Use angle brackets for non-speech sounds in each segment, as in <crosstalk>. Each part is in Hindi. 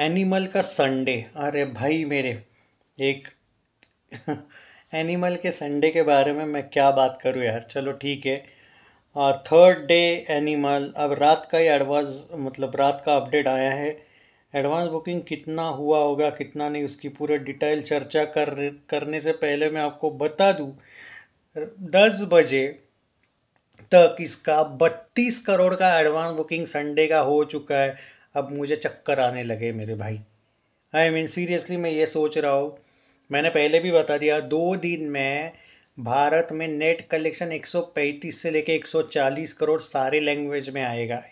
एनिमल का संडे अरे भाई मेरे एक <laughs> एनिमल के संडे के बारे में मैं क्या बात करूँ यार चलो ठीक है थर्ड डे एनिमल अब रात का ही एडवांस मतलब रात का अपडेट आया है एडवांस बुकिंग कितना हुआ होगा कितना नहीं उसकी पूरे डिटेल चर्चा कर करने से पहले मैं आपको बता दूँ दस बजे तक इसका बत्तीस करोड़ का एडवांस बुकिंग संडे का हो चुका है अब मुझे चक्कर आने लगे मेरे भाई आई मीन सीरियसली मैं ये सोच रहा हूँ मैंने पहले भी बता दिया दो दिन में भारत में नेट कलेक्शन 135 से लेके 140 करोड़ सारे लैंग्वेज में आएगा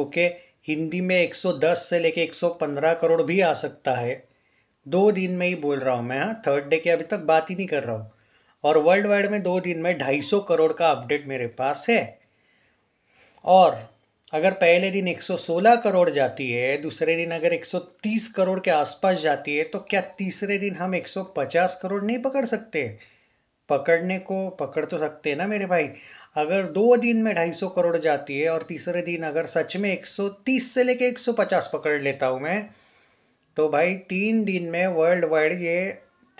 ओके हिंदी में 110 से लेके 115 करोड़ भी आ सकता है दो दिन में ही बोल रहा हूँ मैं हाँ थर्ड डे के अभी तक बात ही नहीं कर रहा हूँ और वर्ल्ड वाइड में दो दिन में 250 करोड़ का अपडेट मेरे पास है और अगर पहले दिन 116 करोड़ जाती है दूसरे दिन अगर 130 करोड़ के आसपास जाती है तो क्या तीसरे दिन हम 150 करोड़ नहीं पकड़ सकते पकड़ने को पकड़ तो सकते हैं ना मेरे भाई अगर दो दिन में 250 करोड़ जाती है और तीसरे दिन अगर सच में 130 से लेके 150 पकड़ लेता हूँ मैं तो भाई तीन दिन में वर्ल्ड वाइड ये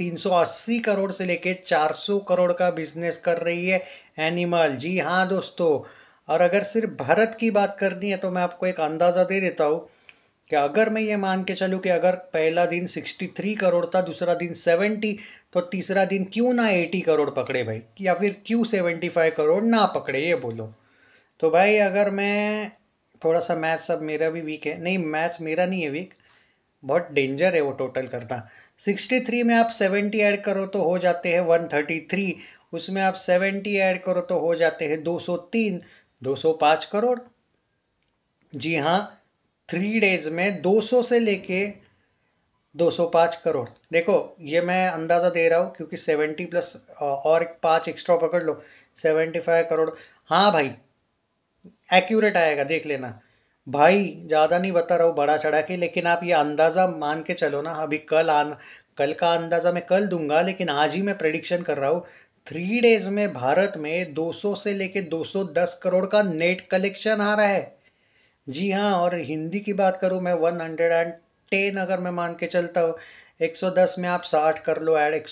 380 करोड़ से लेके 400 करोड़ का बिजनेस कर रही है एनिमल जी हाँ दोस्तों और अगर सिर्फ भारत की बात करनी है तो मैं आपको एक अंदाज़ा दे देता हूँ कि अगर मैं ये मान के चलूँ कि अगर पहला दिन सिक्सटी थ्री करोड़ था दूसरा दिन सेवेंटी तो तीसरा दिन क्यों ना एटी करोड़ पकड़े भाई या फिर क्यों सेवेंटी फाइव करोड़ ना पकड़े ये बोलो तो भाई अगर मैं थोड़ा सा मैथ सब मेरा भी वीक है नहीं मैथ्स मेरा नहीं है वीक बहुत डेंजर है वो टोटल करना थ्री में आप सेवेंटी ऐड करो तो हो जाते हैं वन थर्टी थ्री उसमें आप सेवेंटी ऐड करो तो हो जाते हैं दो सौ तीन 205 करोड़ जी हाँ थ्री डेज में 200 से लेके 205 करोड़ देखो ये मैं अंदाज़ा दे रहा हूँ क्योंकि 70 प्लस और पाँच एक्स्ट्रा पकड़ लो 75 करोड़ हाँ भाई एक्यूरेट आएगा देख लेना भाई ज़्यादा नहीं बता रहा हूँ बड़ा चढ़ा के लेकिन आप ये अंदाज़ा मान के चलो ना अभी कल आन कल का अंदाज़ा मैं कल दूंगा लेकिन आज ही मैं प्रडिक्शन कर रहा हूँ थ्री डेज में भारत में 200 से लेके 210 करोड़ का नेट कलेक्शन आ रहा है जी हाँ और हिंदी की बात करूँ मैं वन हंड्रेड एंड टेन अगर मैं मान के चलता हूँ एक सौ दस में आप साठ कर लो ऐड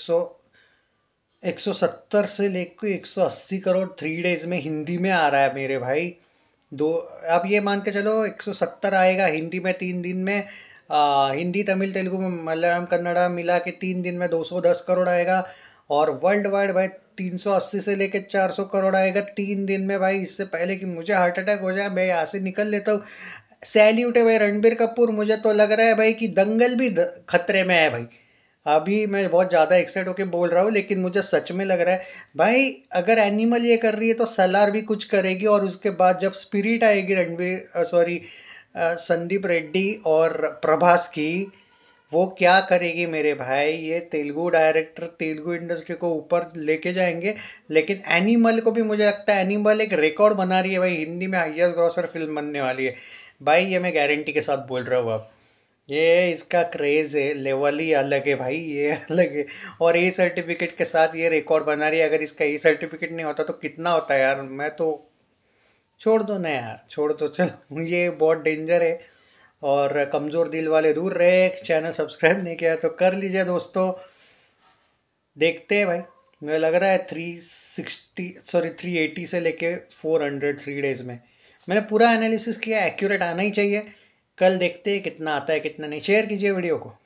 सौ सत्तर से लेकर अस्सी करोड़ थ्री डेज में हिंदी में आ रहा है मेरे भाई दो आप ये मान के चलो एक सौ सत्तर आएगा हिंदी में तीन दिन में आ, हिंदी तमिल तेलुगु मलयालम कन्नड़ा मिला के तीन दिन में दो सौ दस करोड़ आएगा और वर्ल्ड वाइड भाई 380 से लेके 400 करोड़ आएगा तीन दिन में भाई इससे पहले कि मुझे हार्ट अटैक हो जाए मैं यहाँ से निकल लेता हूँ सैल्यूट है भाई रणबीर कपूर मुझे तो लग रहा है भाई कि दंगल भी खतरे में है भाई अभी मैं बहुत ज़्यादा एक्साइट होकर बोल रहा हूँ लेकिन मुझे सच में लग रहा है भाई अगर एनिमल ये कर रही है तो सलार भी कुछ करेगी और उसके बाद जब स्पिरिट आएगी रणबीर सॉरी संदीप रेड्डी और प्रभास की वो क्या करेगी मेरे भाई ये तेलुगु डायरेक्टर तेलुगु इंडस्ट्री को ऊपर लेके जाएंगे लेकिन एनिमल को भी मुझे लगता है एनिमल एक रिकॉर्ड बना रही है भाई हिंदी में हाइएस्ट ग्रॉसर फिल्म बनने वाली है भाई ये मैं गारंटी के साथ बोल रहा हूँ अब ये इसका क्रेज़ है लेवल ही अलग है भाई ये अलग है और ए सर्टिफिकेट के साथ ये रिकॉर्ड बना रही है अगर इसका ए सर्टिफिकेट नहीं होता तो कितना होता है यार मैं तो छोड़ दो ना यार छोड़ दो चलो ये बहुत डेंजर है और कमज़ोर दिल वाले दूर रहे चैनल सब्सक्राइब नहीं किया तो कर लीजिए दोस्तों देखते हैं भाई मुझे लग रहा है three sixty sorry three eighty से लेके फोर हंड्रेड थ्री डेज़ में मैंने पूरा एनालिसिस किया एक्यूरेट आना ही चाहिए कल देखते हैं कितना आता है कितना नहीं शेयर कीजिए वीडियो को